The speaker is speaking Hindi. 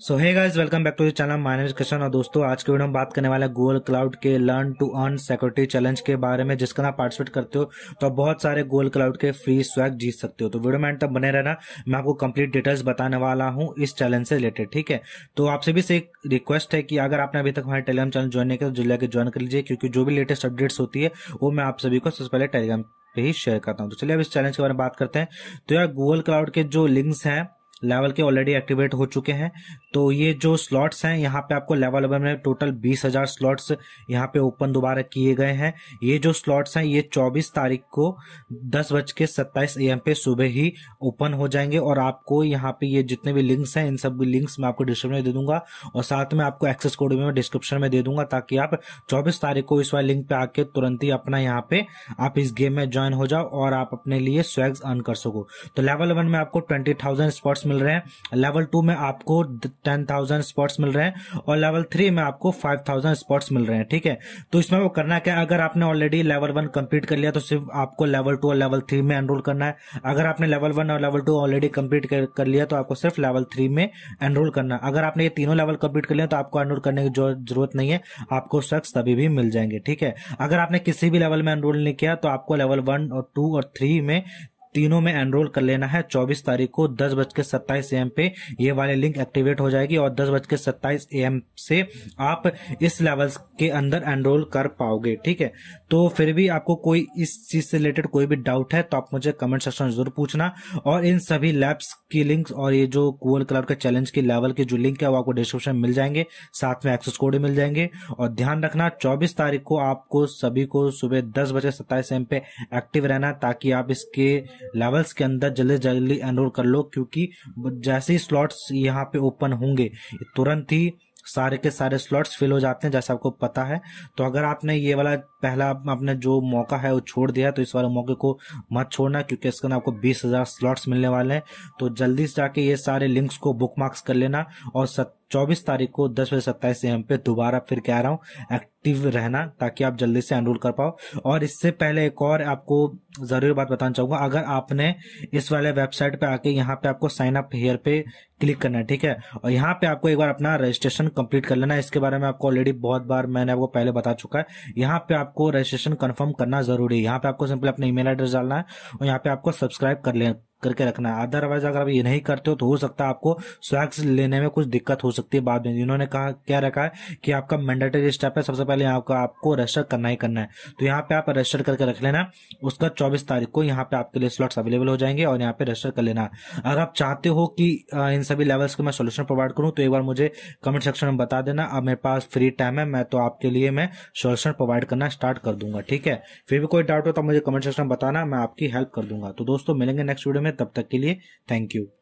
so hey guys welcome back to the channel माइनेज क्वेश्चन और दोस्तों आज के वीडियो में बात करने वाले गोल क्लाउड के learn to earn security challenge के बारे में जिसका आप पार्टिसिपेट करते हो तो आप बहुत सारे गोल क्लाउड के फ्री स्वैग जीत सकते हो तो वीडियो में तक बने रहना मैं आपको कंप्लीट डिटेल्स बताने वाला हूँ इस चैलेंज से रिलेटेड ठीक है तो आपसे भी से एक रिक्वेस्ट है कि अगर आपने अभी तक हमारे टेलीग्राम चैनल ज्वाइन किया तो जाके ज्वाइन कर लीजिए क्योंकि जो भी लेटेस्ट अपडेट्स होती है वो मैं आप सभी को सबसे पहले टेलीग्राम पे ही शेयर करता हूँ तो चलिए अब इस चैलेंज के बारे में बात करते हैं तो यार गूगल क्लाउड के जो लिंक्स हैं लेवल के ऑलरेडी एक्टिवेट हो चुके हैं तो ये जो स्लॉट्स हैं यहाँ पे आपको लेवल वन में टोटल बीस हज़ार स्लॉट्स यहाँ पे ओपन दोबारा किए गए हैं ये जो स्लॉट्स हैं ये चौबीस तारीख को दस बज के सत्ताईस ए पे सुबह ही ओपन हो जाएंगे और आपको यहाँ पे ये जितने भी लिंक्स हैं इन सब लिंक्स मैं आपको डिस्क्रिप्शन में दे दूंगा और साथ में आपको एक्सेस कोड मैं डिस्क्रिप्शन में दे दूंगा ताकि आप चौबीस तारीख को इस वाले लिंक पे आके तुरंत ही अपना यहाँ पे आप इस गेम में ज्वाइन हो जाओ और आप अपने लिए स्वेग्स अर्न कर सको तो लेवल वन में आपको ट्वेंटी थाउजेंड मिल रहे हैं लेवल टू में आपको टेन थाउजेंड स्पॉट्स मिल रहे हैं और लेवल थ्री में आपको फाइव थाउजेंड स्पॉट्स मिल रहे हैं ठीक है तो इसमें वो करना क्या अगर आपने ऑलरेडी लेवल वन कंप्लीट कर लिया तो सिर्फ आपको लेवल टू और लेवल थ्री में एनरोल करना है अगर आपने लेवल वन और लेवल टू ऑलरेडी कंप्लीट कर लिया तो आपको सिर्फ लेवल थ्री में एनरोल करना है अगर आपने ये तीनों लेवल कंप्लीट कर लिया तो आपको एनरोल करने की जरूरत नहीं है आपको शख्स तभी भी मिल जाएंगे ठीक है अगर आपने किसी भी लेवल में एनरोल नहीं किया तो आपको लेवल वन और टू और थ्री में तीनों में एनरोल कर लेना है चौबीस तारीख को दस बज के सत्ताईस एम पे ये वाले लिंक एक्टिवेट हो जाएगी और दस बज के सत्ताईस एम से आप इस लेवल के अंदर एनरोल कर पाओगे ठीक है तो फिर भी आपको कोई इस चीज से रिलेटेड कोई भी डाउट है तो आप मुझे कमेंट सेक्शन में जरूर पूछना और इन सभी लैब्स की लिंक और ये जो कोल क्लाउड के चैलेंज के लेवल की जो लिंक है वो आपको डिस्क्रिप्शन मिल जाएंगे साथ में एक्सेस कोड मिल जाएंगे और ध्यान रखना चौबीस तारीख को आपको सभी को सुबह दस बजे सत्ताईस एम पे एक्टिव रहना ताकि आप इसके लेवल्स के अंदर जल्दी जल्दी एनरोल कर लो क्योंकि जैसे ही स्लॉट्स यहाँ पे ओपन होंगे तुरंत ही सारे के सारे स्लॉट्स फिल हो जाते हैं जैसा आपको पता है तो अगर आपने ये वाला पहला आपने जो मौका है वो छोड़ दिया तो इस वाले मौके को मत छोड़ना क्योंकि इसके अंदर आपको 20,000 स्लॉट्स मिलने वाले हैं तो जल्दी से जाके ये सारे लिंक्स को बुकमार्क्स कर लेना और 24 तारीख को दस बजे सत्ताईस एम पे दोबारा फिर कह रहा हूँ एक्टिव रहना ताकि आप जल्दी से एनरोल कर पाओ और इससे पहले एक और आपको ज़रूरी बात बताना चाहूंगा अगर आपने इस वाले वेबसाइट पे आके यहाँ पे आपको साइन अप हेयर पे क्लिक करना है ठीक है और यहाँ पे आपको एक बार अपना रजिस्ट्रेशन कंप्लीट कर लेना है इसके बारे में आपको ऑलरेडी बहुत बार मैंने आपको पहले बता चुका है यहाँ पे आपको रजिस्ट्रेशन कन्फर्म करना जरूरी है यहाँ पे आपको सिंपल अपना ईमेल एड्रेस डालना है और यहाँ पे आपको सब्सक्राइब कर ले करके रखना है अदरवाइज अगर आप ये नहीं करते हो तो हो सकता है आपको स्वैक्स लेने में कुछ दिक्कत हो सकती है बाद में इन्होंने कहा क्या रखा है कि आपका मैंडेटरी स्टेप है सबसे पहले आपका आपको रजिस्टर करना ही करना है तो यहाँ पे आप रजिस्टर करके रख लेना उसका चौबीस तारीख को यहाँ पे आपके लिए स्लॉट्स अवेलेबल हो जाएंगे और यहाँ पे रजिस्टर कर लेना अगर आप चाहते हो कि इन सभी लेवल्स को मैं सोल्यूशन प्रोवाइड करूँ तो एक बार मुझे कमेंट सेक्शन में बता देना अब मेरे पास फ्री टाइम है मैं तो आपके लिए मैं सोल्यूशन प्रोवाइड करना स्टार्ट कर दूंगा ठीक है फिर भी कोई डाउट हो तो मुझे कमेंट सेक्शन में बताना मैं आपकी हेल्प कर दूंगा तो दोस्तों मिलेंगे नेक्स्ट वीडियो में है तब तक के लिए थैंक यू